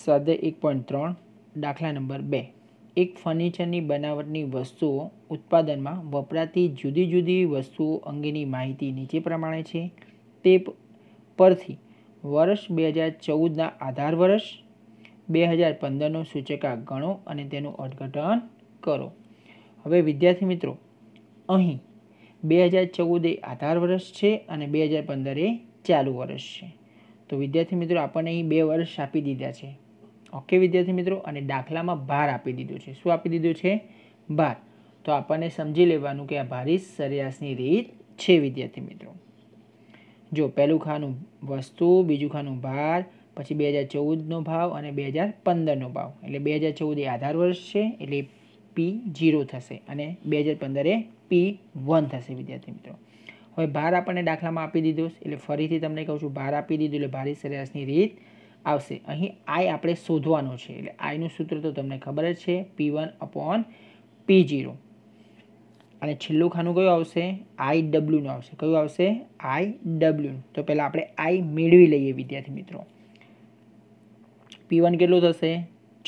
સદે એક પોઈન્ટ ત્રણ દાખલા નંબર બે એક ફર્નિચરની બનાવટની વસ્તુઓ ઉત્પાદનમાં વપરાતી જુદી જુદી વસ્તુઓ અંગેની માહિતી નીચે પ્રમાણે છે તે પરથી વર્ષ બે હજાર ચૌદના આધાર વર્ષ બે હજાર પંદરનો સૂચકાંક ગણો અને તેનું અર્થઘટન કરો હવે વિદ્યાર્થી મિત્રો અહીં બે હજાર ચૌદ એ આધાર વર્ષ છે અને બે હજાર પંદર એ ચાલુ વર્ષ છે તો વિદ્યાર્થી મિત્રો આપણને અહીં બે વર્ષ આપી દીધા છે ઓકે વિદ્યાર્થી મિત્રો અને દાખલામાં ભાર આપી દીધો છે શું આપી દીધો છે ભાર તો આપણને સમજી લેવાનું કે આ ભારી સરેરાશની રીત છે વિદ્યાર્થી મિત્રો જો પહેલું ખાનું વસ્તુ બીજું ખાનું ભાર પછી બે હજાર ચૌદનો ભાવ અને બે હજાર પંદરનો ભાવ એટલે બે હજાર ચૌદ એ આધાર વર્ષ છે એટલે પી જીરો થશે અને બે હજાર પંદર એ પી વન થશે વિદ્યાર્થી મિત્રો હવે ભાર આપણને દાખલામાં આપી દીધો એટલે ફરીથી તમને કહું છું ભાર આપી દીધું એટલે ભારી સરેરાશની રીત આવશે અહીં આઈ આપણે શોધવાનો છે એટલે આઈનું સૂત્ર તો તમને ખબર જ છે P one upon P zero અને છેલ્લું ખાનું કયું આવશે આઈ ડબલ્યુનું આવશે કયું આવશે આઈ ડબલ્યુ તો પહેલાં આપણે આઈ મેળવી લઈએ વિદ્યાર્થી મિત્રો પી વન કેટલું થશે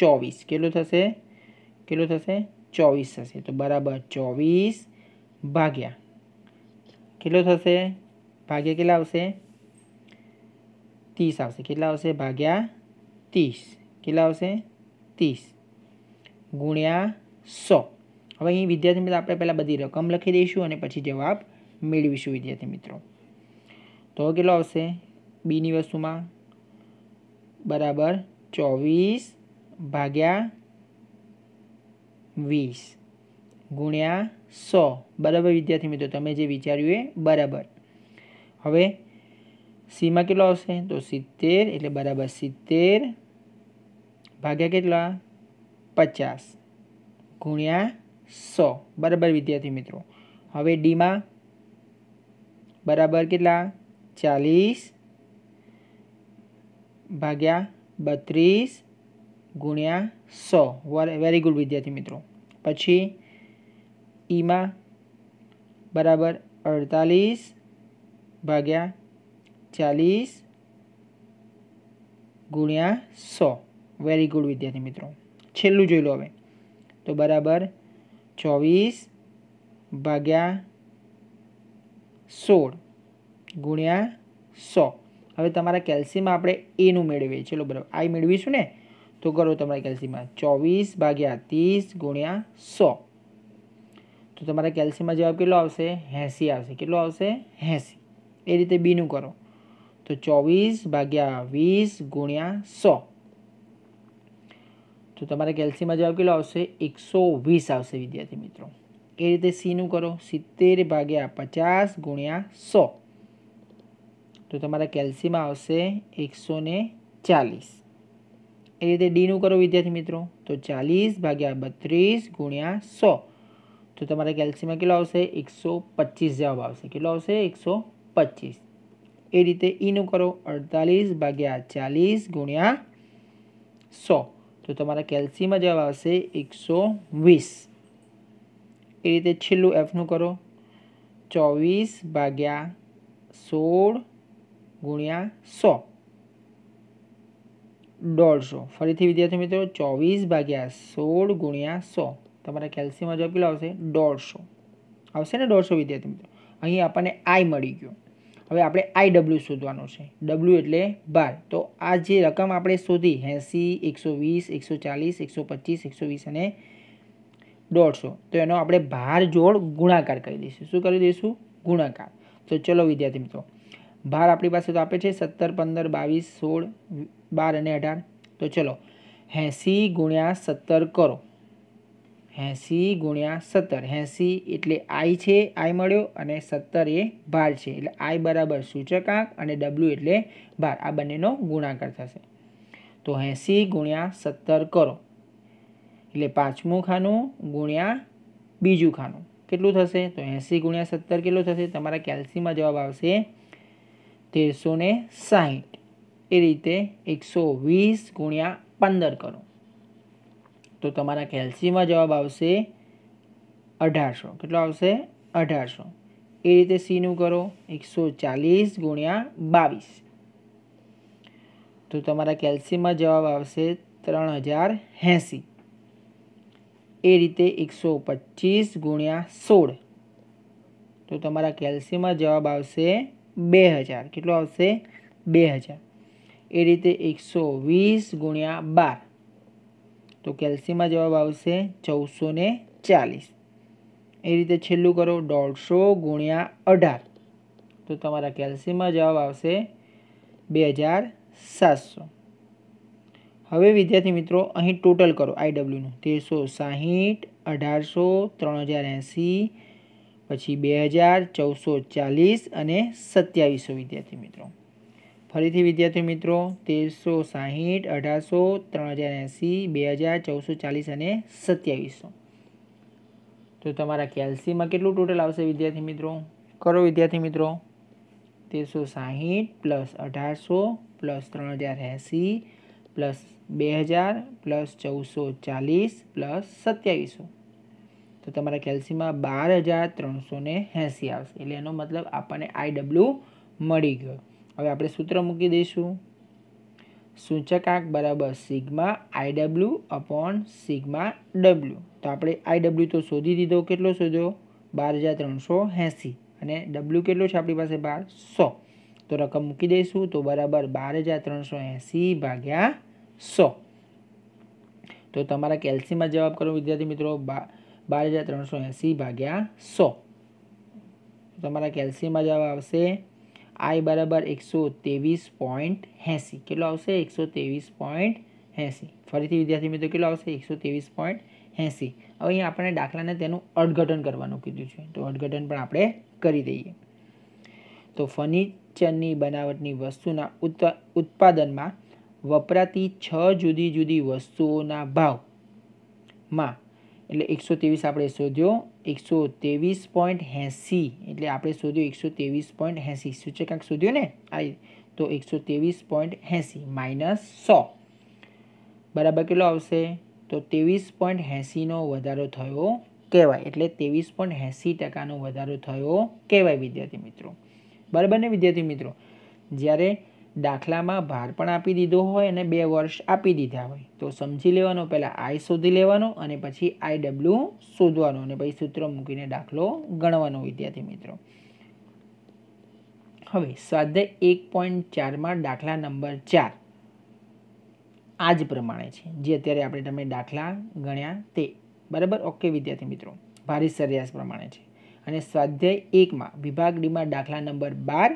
ચોવીસ કેટલું થશે કેટલું થશે ચોવીસ થશે તો બરાબર ચોવીસ ભાગ્યા કેટલો થશે ભાગ્યા કેટલા આવશે ત્રીસ આવશે કેટલા આવશે ભાગ્યા ત્રીસ કેટલા આવશે ત્રીસ ગુણ્યા સો હવે અહીં વિદ્યાર્થી મિત્રો આપણે પહેલાં બધી રકમ લખી દઈશું અને પછી જવાબ મેળવીશું વિદ્યાર્થી મિત્રો તો કેટલો આવશે બીની વસ્તુમાં બરાબર ચોવીસ ભાગ્યા વીસ ગુણ્યા સો બરાબર વિદ્યાર્થી મિત્રો તમે જે વિચાર્યું એ બરાબર હવે સીમાં કેટલો આવશે તો સિત્તેર એટલે બરાબર સિત્તેર ભાગ્યા કેટલા પચાસ ગુણ્યા સો બરાબર વિદ્યાર્થી મિત્રો હવે ડીમાં બરાબર કેટલા ચાલીસ ભાગ્યા બત્રીસ ગુણ્યા સો વેરી ગુડ વિદ્યાર્થી મિત્રો પછી ઈમાં e બરાબર અડતાલીસ ભાગ્યા ચાલીસ ગુણ્યા સો વેરી ગુડ વિદ્યાર્થી મિત્રો છેલ્લું જોઈ લો હવે તો બરાબર ચોવીસ ભાગ્યા સોળ ગુણ્યા સો હવે તમારા કેલ્સીમાં આપણે એનું મેળવીએ ચલો બરાબર આ મેળવીશું ને તો કરો તમારા કેલ્સીમાં ચોવીસ ભાગ્યા ત્રીસ ગુણ્યા સો તો તમારા કેલ્સીમાં જવાબ કેટલો આવશે એંસી આવશે કેટલો આવશે એંસી એ રીતે બીનું કરો તો ચોવીસ ભાગ્યા વીસ ગુણ્યા સો તો તમારે કેલ્સીમાં જવાબ કેટલો આવશે એકસો વીસ આવશે વિદ્યાર્થી મિત્રો એ રીતે સીનું કરો સિત્તેર ભાગ્યા પચાસ ગુણ્યા સો તો તમારા કેલ્સીમાં આવશે એકસો ને ચાલીસ એ રીતે ડીનું કરો વિદ્યાર્થી મિત્રો તો ચાલીસ ભાગ્યા બત્રીસ ગુણ્યા સો તો તમારા કેલ્સીમાં કેટલો આવશે એકસો પચીસ જવાબ આવશે કેટલો આવશે એકસો પચીસ એ રીતે ઈનું કરો અડતાલીસ ભાગ્યા ચાલીસ ગુણ્યા સો તો તમારા કેલ્સીમાં જવાબ આવશે એકસો વીસ એ રીતે છેલ્લું એફનું કરો ચોવીસ ભાગ્યા સોળ ગુણ્યા સો દોઢસો ફરીથી વિદ્યાર્થી મિત્રો ચોવીસ ભાગ્યા સોળ ગુણ્યા સો તમારા કેલ્સીમાં જવાબ કેટલો આવશે દોઢસો આવશે ને દોઢસો વિદ્યાર્થી મિત્રો અહીં આપણને આઈ મળી ગયો હવે આપણે આઈ ડબલ્યુ શોધવાનું છે ડબલ્યુ એટલે ભાર તો આ જે રકમ આપણે શોધી એંસી એકસો વીસ એકસો ચાલીસ એકસો પચીસ એકસો વીસ અને દોઢસો તો એનો આપણે ભાર જોડ ગુણાકાર કરી દઈશું શું કરી દઈશું ગુણાકાર તો ચલો વિદ્યાર્થી મિત્રો ભાર આપણી પાસે તો આપે છે સત્તર પંદર બાવીસ સોળ બાર અને અઢાર તો ચલો એંસી ગુણ્યા સત્તર કરો એંસી ગુણ્યા સત્તર એંસી એટલે આઈ છે આઈ મળ્યો અને સત્તર એ ભાર છે એટલે આઈ બરાબર સૂચકાંક અને ડબલ્યુ એટલે ભાર આ બંનેનો ગુણાકાર થશે તો એંસી ગુણ્યા સત્તર કરો એટલે પાંચમું ખાનું ગુણ્યા બીજું ખાનું કેટલું થશે તો એંસી ગુણ્યા સત્તર કેટલું થશે તમારા કેલ્સીમાં જવાબ આવશે તેરસો ને સાહીઠ એ રીતે એકસો વીસ ગુણ્યા પંદર કરો તો તમારો કેલ્ક્યુલરમાં જવાબ આવશે 1800 કેટલો આવશે 1800 એ રીતે સી નું કરો 140 * 22 તો તમારો કેલ્ક્યુલરમાં જવાબ આવશે 3080 એ રીતે 125 * 16 તો તમારો કેલ્ક્યુલરમાં જવાબ આવશે 2000 કેટલો આવશે 2000 એ રીતે 120 * 12 તો કેલ્સીમાં જવાબ આવશે ચૌદસો ને ચાલીસ એ રીતે છેલ્લું કરો દોઢસો ગુણ્યા અઢાર તો તમારા કેલ્સીમાં જવાબ આવશે બે હજાર સાતસો હવે વિદ્યાર્થી મિત્રો અહીં ટોટલ કરો આઈડબલ્યુનું તેરસો સાહીઠ અઢારસો ત્રણ હજાર એંસી પછી બે હજાર ચૌદસો ચાલીસ અને સત્યાવીસો વિદ્યાર્થી મિત્રો ફરીથી વિદ્યાર્થી મિત્રો તેરસો સાહીઠ અઢારસો ત્રણ હજાર એંસી બે હજાર ચૌદસો ચાલીસ અને સત્યાવીસો તો તમારા કેલ્સીમાં કેટલું ટોટલ આવશે વિદ્યાર્થી મિત્રો કરો વિદ્યાર્થી મિત્રો તેરસો સાહીઠ પ્લસ અઢારસો પ્લસ ત્રણ હજાર એંસી પ્લસ બે હજાર પ્લસ ચૌદસો ચાલીસ પ્લસ સત્યાવીસો તો તમારા કેલ્સીમાં બાર હજાર ત્રણસો ને એંસી આવશે એટલે એનો મતલબ આપણને આઈ મળી ગયો હવે આપણે સૂત્ર મૂકી દઈશું સૂચકાંક બરાબર sigma I W upon sigma W તો આપણે આઈ તો શોધી દીધો કેટલો શોધ્યો બાર હજાર ત્રણસો એંસી અને ડબલ્યુ કેટલો છે આપણી પાસે બાર સો તો રકમ મૂકી દઈશું તો બરાબર બાર હજાર ત્રણસો એંસી ભાગ્યા સો તો તમારા કેલ્સીમાં જવાબ કરો વિદ્યાર્થી મિત્રો બાર હજાર ત્રણસો એંસી ભાગ્યા સો તમારા કેલ્સીમાં જવાબ આવશે આઈ બરાબર એકસો ત્રેવીસ પોઈન્ટ એંસી કેટલો આવશે એકસો ત્રેવીસ પોઈન્ટ એંસી ફરીથી વિદ્યાર્થી મિત્રો કેટલો આવશે એકસો ત્રેવીસ પોઈન્ટ એંસી હવે અહીંયા આપણે દાખલાને તેનું અર્થઘટન કરવાનું કીધું છે તો અર્થઘટન પણ આપણે કરી દઈએ તો ફર્નિચરની બનાવટની વસ્તુના ઉત્પાદનમાં વપરાતી છ જુદી જુદી વસ્તુઓના ભાવમાં એટલે એકસો ત્રેવીસ આપણે શોધ્યો એકસો ત્રેવીસ પોઈન્ટ એંસી એટલે આપણે શોધ્યો એકસો ત્રેવીસ પોઈન્ટ એંસી સૂચકાંક શોધ્યો ને આ તો એકસો ત્રેવીસ પોઈન્ટ એંસી માઇનસ સો બરાબર કેટલો આવશે તો ત્રેવીસ પોઈન્ટ એંસીનો વધારો થયો કહેવાય એટલે ત્રેવીસ પોઈન્ટ એંસી ટકાનો વધારો થયો કહેવાય વિદ્યાર્થી મિત્રો બરાબર ને વિદ્યાર્થી મિત્રો જ્યારે દાખલામાં ભાર પણ આપી દીધો હોય અને બે વર્ષ આપી દીધા હોય તો સમજી લેવાનો પહેલાં આઈ શોધી લેવાનો અને પછી આઈ ડબલ્યુ શોધવાનો અને પછી સૂત્ર મૂકીને દાખલો ગણવાનો વિદ્યાર્થી મિત્રો હવે સ્વાધ્યાય એક પોઈન્ટ ચારમાં દાખલા નંબર ચાર આ જ પ્રમાણે છે જે અત્યારે આપણે તમે દાખલા ગણ્યા તે બરાબર ઓકે વિદ્યાર્થી મિત્રો ભારે સરેરાશ પ્રમાણે છે અને સ્વાધ્યાય એકમાં વિભાગ ડીમાં દાખલા નંબર બાર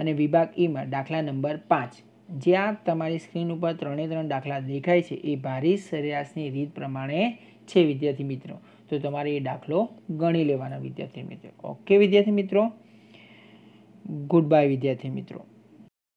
અને વિભાગ ઈમાં e દાખલા નંબર પાંચ જ્યાં તમારી સ્ક્રીન ઉપર ત્રણે ત્રણ દાખલા દેખાય છે એ ભારી સરેરાશની રીત પ્રમાણે છે વિદ્યાર્થી મિત્રો તો તમારે એ દાખલો ગણી લેવાના વિદ્યાર્થી મિત્રો ઓકે વિદ્યાર્થી મિત્રો ગુડ બાય વિદ્યાર્થી મિત્રો